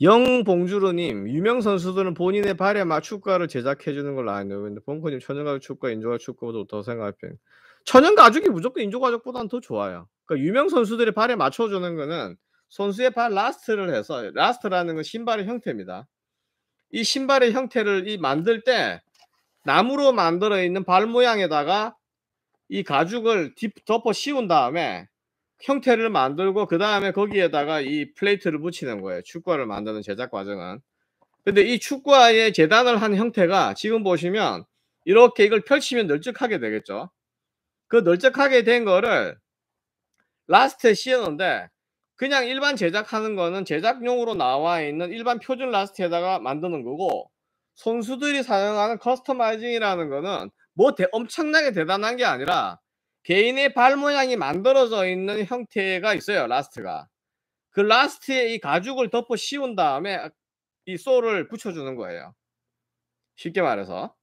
영봉주로님 유명 선수들은 본인의 발에 맞축구를 제작해 주는 걸로 알고 있는데 봉코님 천연가죽 축구인조가축구보다 좋다고 생각해 편. 천연가죽이 무조건 인조가죽보다는 더 좋아요. 그러니까 유명 선수들이 발에 맞춰주는 거는 선수의 발 라스트를 해서 라스트라는 건 신발의 형태입니다. 이 신발의 형태를 이 만들 때 나무로 만들어 있는 발 모양에다가 이 가죽을 덮어 씌운 다음에 형태를 만들고 그 다음에 거기에다가 이 플레이트를 붙이는 거예요. 축구화를 만드는 제작 과정은. 근데 이 축구화의 재단을 한 형태가 지금 보시면 이렇게 이걸 펼치면 널찍하게 되겠죠. 그 널찍하게 된 거를 라스트에 씌우는데 그냥 일반 제작하는 거는 제작용으로 나와 있는 일반 표준 라스트에다가 만드는 거고 선수들이 사용하는 커스터마이징이라는 거는 뭐 대, 엄청나게 대단한 게 아니라 개인의 발 모양이 만들어져 있는 형태가 있어요. 라스트가. 그 라스트에 이 가죽을 덮어 씌운 다음에 이 소를 붙여주는 거예요. 쉽게 말해서.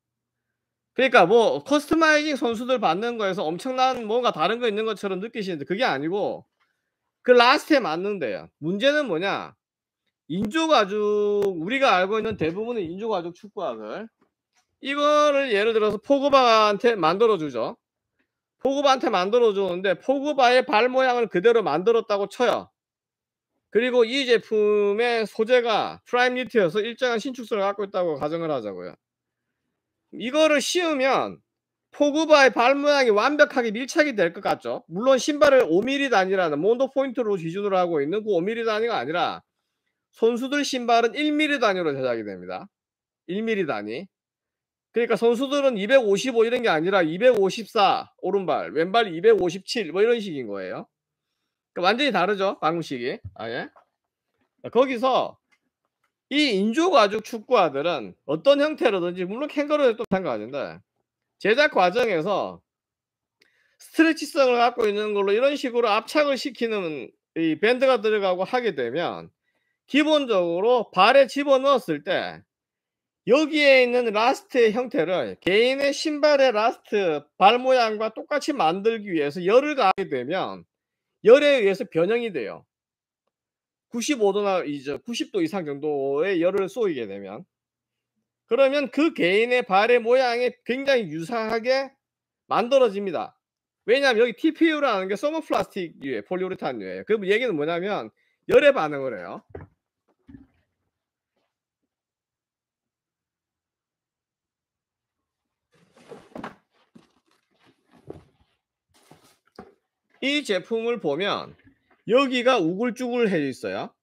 그러니까 뭐 커스터마이징 선수들 받는 거에서 엄청난 뭔가 다른 거 있는 것처럼 느끼시는데 그게 아니고 그 라스트에 맞는데요. 문제는 뭐냐? 인조가죽 우리가 알고 있는 대부분의 인조가죽 축구화들 이거를 예를 들어서 포그바한테 만들어 주죠. 포그바한테 만들어줬는데 포그바의 발 모양을 그대로 만들었다고 쳐요. 그리고 이 제품의 소재가 프라임 니트여서 일정한 신축성을 갖고 있다고 가정을 하자고요. 이거를 씌우면 포그바의 발 모양이 완벽하게 밀착이 될 것 같죠. 물론 신발을 5mm 단위라는 몬도 포인트로 기준으로 하고 있는 그 5mm 단위가 아니라 선수들 신발은 1mm 단위로 제작이 됩니다. 1mm 단위. 그러니까 선수들은 255 이런 게 아니라 254 오른발, 왼발 257 뭐 이런 식인 거예요. 그러니까 완전히 다르죠 방식이. 아예. 거기서 이 인조가죽 축구화들은 어떤 형태로든지 물론 캥거루도 또 마찬가지인데 제작 과정에서 스트레치성을 갖고 있는 걸로 이런 식으로 압착을 시키는 이 밴드가 들어가고 하게 되면 기본적으로 발에 집어넣었을 때 여기에 있는 라스트의 형태를 개인의 신발의 라스트 발 모양과 똑같이 만들기 위해서 열을 가하게 되면 열에 의해서 변형이 돼요. 95도나 이제 90도 이상 정도의 열을 쏘이게 되면 그러면 그 개인의 발의 모양이 굉장히 유사하게 만들어집니다. 왜냐하면 여기 TPU라는 게 소머 플라스틱 유에 폴리우레탄 유예요. 그 얘기는 뭐냐면 열의 반응을 해요. 이 제품을 보면 여기가 우글쭈글해 있어요.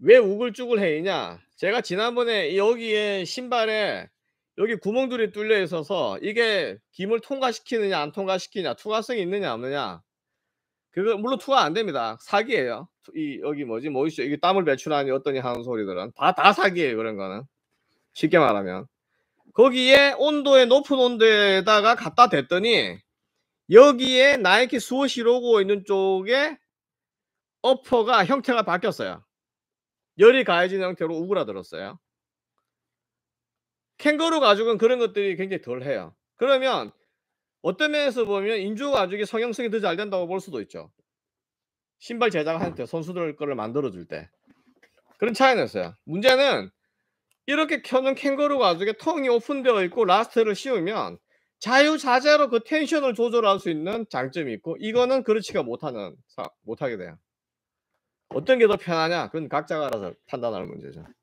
왜우글쭈글해있냐 제가 지난번에 여기에 신발에 여기 구멍들이 뚫려 있어서 이게 김을 통과시키느냐 안 통과시키냐 투과성이 있느냐 없느냐 그거 물론 투과 안 됩니다 사기예요 이 여기 뭐지 뭐이죠 이게 땀을 배출하니 어떠니 하는 소리들은 다 다 사기예요 그런 거는 쉽게 말하면 거기에 온도에 높은 온도에다가 갖다 댔더니 여기에 나이키 수호시 로고 있는 쪽에 어퍼가 형태가 바뀌었어요. 열이 가해진 형태로 우그라들었어요. 캥거루 가죽은 그런 것들이 굉장히 덜해요. 그러면 어떤 면에서 보면 인조 가죽이 성형성이 더 잘 된다고 볼 수도 있죠. 신발 제작한테 선수들 거를 만들어줄 때 그런 차이는 있어요. 문제는 이렇게 켜는 캥거루 가죽에 통이 오픈되어 있고 라스트를 씌우면 자유자재로 그 텐션을 조절할 수 있는 장점이 있고 이거는 그렇지가 못하는 못하게 돼요. 어떤 게 더 편하냐? 그건 각자가 알아서 판단하는 문제죠.